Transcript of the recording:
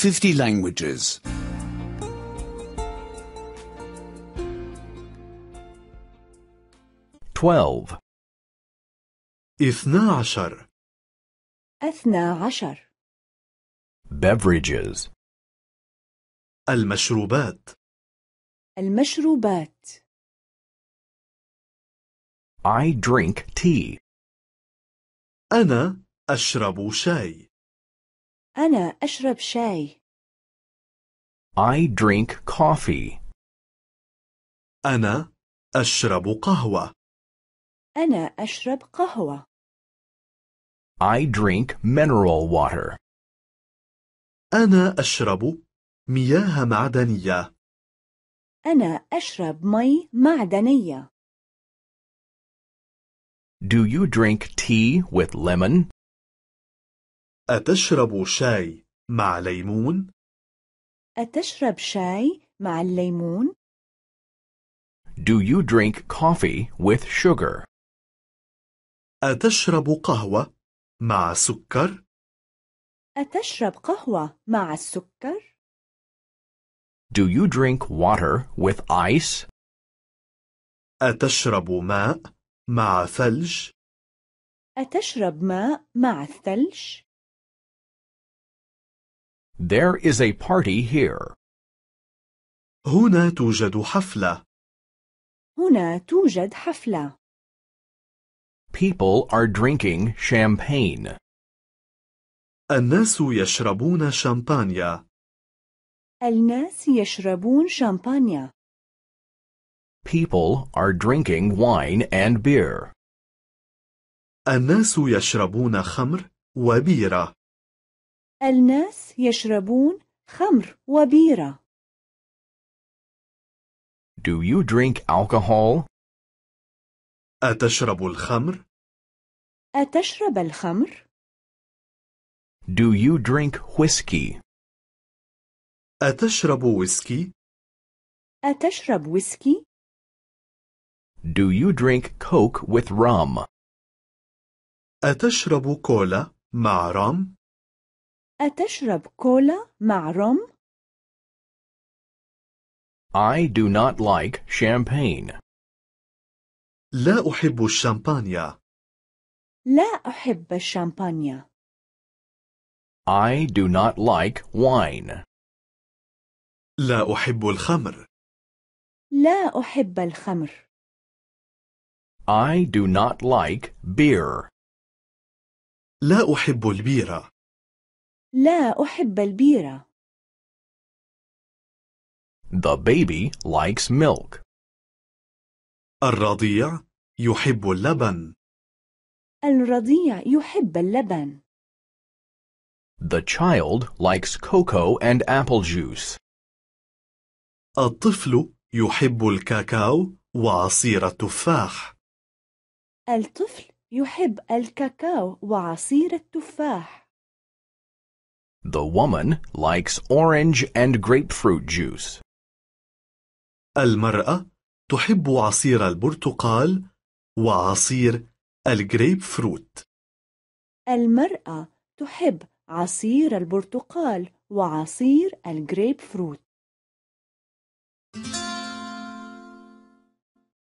50 languages. 12 اثنا عشر اثنا عشر beverages المشروبات المشروبات I drink tea أنا أشرب شاي أنا أشرب شاي. I drink coffee. أنا أشرب قهوة. أنا أشرب قهوة. I drink mineral water. أنا أشرب مياه معدنية. أنا أشرب مي معدنية. Do you drink tea with lemon? أتشرب شاي مع ليمون؟ أتشرب شاي مع الليمون؟ Do you drink coffee with sugar? أتشرب قهوة مع سكر؟ أتشرب قهوة مع السكر؟ Do you drink water with ice? أتشرب ماء مع ثلج؟ أتشرب ماء مع الثلج؟ There is a party here. هنا توجد حفلة. هنا توجد حفلة. People are drinking champagne. الناس يشربون شامبانيا. الناس يشربون شامبانيا. People are drinking wine and beer. الناس يشربون خمر وبيرة. الناس يشربون خمر وبيرة. Do you drink alcohol? أتشرب الخمر؟ أتشرب الخمر؟ Do you drink whiskey? أتشرب ويسكي؟ أتشرب ويسكي؟ Do you drink coke with rum? أتشرب كولا مع رم؟ أتشرب كولا مع روم؟ I do not like champagne. لا أحب الشامبانيا. لا أحب الشامبانيا. I do not like wine. لا أحب الخمر. لا أحب الخمر. I do not like beer. لا أحب البيرة. لا أحب البيرة. The baby likes milk. الرضيع يحب اللبن. الرضيع يحب اللبن. The child likes cocoa and apple juice. الطفل يحب الكاكاو وعصير التفاح. الطفل يحب الكاكاو وعصير التفاح. The woman likes orange and grapefruit juice. المرأة تحب عصير البرتقال وعصير الجريب فروت. المرأة تحب عصير البرتقال وعصير الجريب فروت.